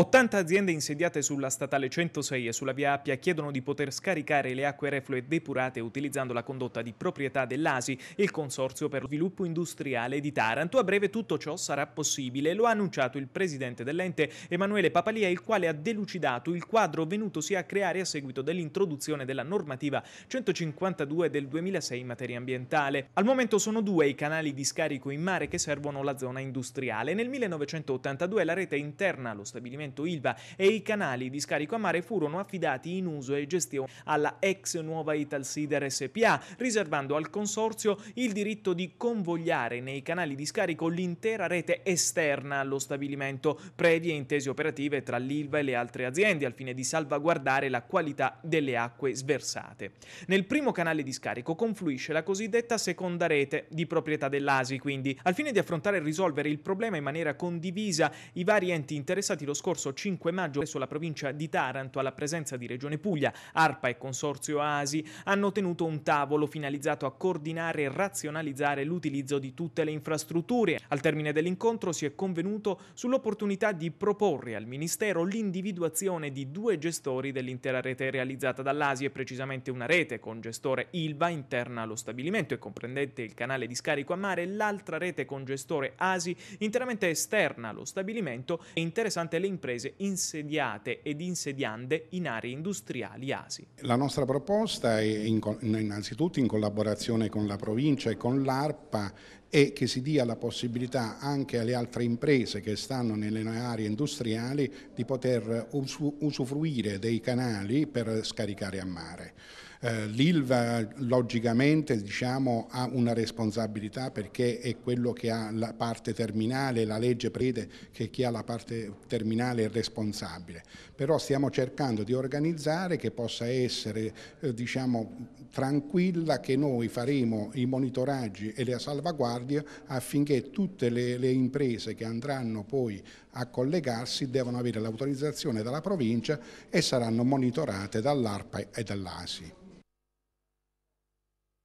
80 aziende insediate sulla statale 106 e sulla via Appia chiedono di poter scaricare le acque reflue depurate utilizzando la condotta di proprietà dell'ASI, il Consorzio per lo Sviluppo Industriale di Taranto. A breve tutto ciò sarà possibile, lo ha annunciato il presidente dell'ente Emanuele Papalia, il quale ha delucidato il quadro venutosi a creare a seguito dell'introduzione della normativa 152 del 2006 in materia ambientale. Al momento sono due i canali di scarico in mare che servono la zona industriale. Nel 1982 la rete interna allo stabilimento pagamento ILVA e i canali di scarico a mare furono affidati in uso e gestione alla ex Nuova Italsider SPA, riservando al consorzio il diritto di convogliare nei canali di scarico l'intera rete esterna allo stabilimento, previe intese operative tra l'ILVA e le altre aziende, al fine di salvaguardare la qualità delle acque sversate. Nel primo canale di scarico confluisce la cosiddetta seconda rete, di proprietà dell'ASI quindi. Al fine di affrontare e risolvere il problema in maniera condivisa, i vari enti interessati lo scorso scorso 5 maggio presso la provincia di Taranto, alla presenza di Regione Puglia, ARPA e Consorzio ASI, hanno tenuto un tavolo finalizzato a coordinare e razionalizzare l'utilizzo di tutte le infrastrutture. Al termine dell'incontro si è convenuto sull'opportunità di proporre al Ministero l'individuazione di due gestori dell'intera rete realizzata dall'ASI e precisamente una rete con gestore ILVA interna allo stabilimento e comprendente il canale di scarico a mare e l'altra rete con gestore ASI interamente esterna allo stabilimento. È interessante le imprese insediate ed insediande in aree industriali ASI. La nostra proposta è innanzitutto in collaborazione con la provincia e con l'ARPA e che si dia la possibilità anche alle altre imprese che stanno nelle aree industriali di poter usufruire dei canali per scaricare a mare. Eh, L'ILVA logicamente diciamo, ha una responsabilità perché è quello che ha la parte terminale, la legge prevede che chi ha la parte terminale è responsabile, però stiamo cercando di organizzare che possa essere eh, diciamo, tranquilla che noi faremo i monitoraggi e le salvaguardie guardia affinché tutte le, le imprese che andranno poi a collegarsi devono avere l'autorizzazione dalla provincia e saranno monitorate dall'ARPA e dall'ASI.